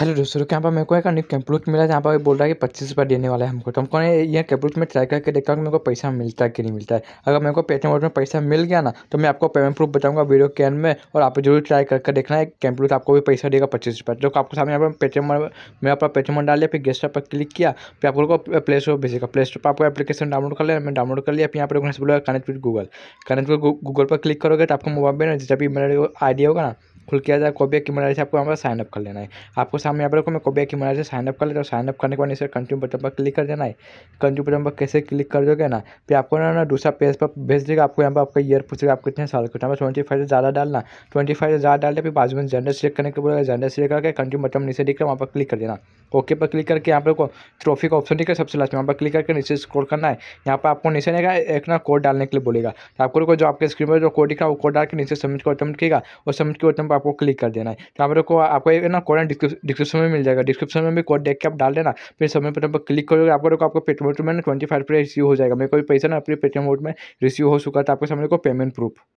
hello दोस्तों तो यहाँ पर मेरे को एक न्यू कैंपलूट मिला जहाँ पर बोल रहा है कि पच्चीस रुपये देने वाला है हमको तो हमको ये कैंपलूट में ट्राई करके देखता हूँ कि मेरे को पैसा मिलता है कि नहीं मिलता है अगर मेरे को पेटीएम में पैसा मिल गया ना तो मैं आपको पेमेंट प्रूफ बताऊँगा वीडियो के एंड में और आप जरूर ट्राई करके देखना है कैंपलूट आपको भी पैसा देगा पच्चीस रुपये जो आपको सामने यहाँ पर पेटीएम में अपना पेटीएम डाल लिया फिर गेस्ट पर क्लिक किया फिर आप लोग को प्ले स्टोर भेजेगा प्ले स्टोर पर आपको एप्लीकेशन डाउनलोड कर लिया मैं डाउनलोड कर लिया फिर यहाँ पर बोला connect with Google connect with Google पर क्लिक करोगे तो आपको मोबाइल में जितना भी मेरा आइडिया होगा ना खुल किया जाए कोबिया की मनार से आपको यहाँ पर साइनअप कर लेना है आपको सामने यहाँ पर रखो मैं कोबिया की मनार से साइनअप कर लेता हूँ साइनअप करने के बाद इसे कंट्री बटन पर क्लिक कर देना है कंट्री बटन पर कैसे क्लिक कर दोगे ना फिर आपको ना ना दूसरा पेज पर भेज देगा आपको यहाँ पर आपका ईयर पूछेगा आप कितने साल के यहाँ ट्वेंटी फाइव से ज़्यादा डालना ट्वेंटी फाइव से ज़्यादा दे फिर बाजू में जेंडर सेलेक्ट करने के बोलेगा जेंडर सेलेक्ट करके कंट्री बटन नीचे दिख रहा है वहाँ पर क्लिक कर देना ओके पर क्लिक करके यहाँ को ट्रॉफी का ऑप्शन ठीक है सबसे लास्ट में यहाँ पर क्लिक करके नीचे स्क्रॉल करना है यहाँ पर आपको नीचे नहीं एक ना कोड डालने के लिए बोलेगा तो आपको को जो आपके स्क्रीन पर जो कोड दिखा वो कोड डाल के नीचे सबमिट का अटम्प्ट किएगा और सबमिट के ऑटोमेट पर आपको क्लिक कर देना है तो आप लोग को आपको एक ना कोड डिस्क्रिप्शन में मिल जाएगा डिस्क्रिप्शन में भी कोड देख के आप डाल देना फिर सबमिट बटन पर क्लिक करोगे आपको देखो आपको पेटीएम वोट में ट्वेंटी फाइव रुपये रिसीव हो जाएगा मेरे कोई पैसा ना अपने पेटीएम में रिसीव हो चुका था तो आपके सामने को पेमेंट प्रूफ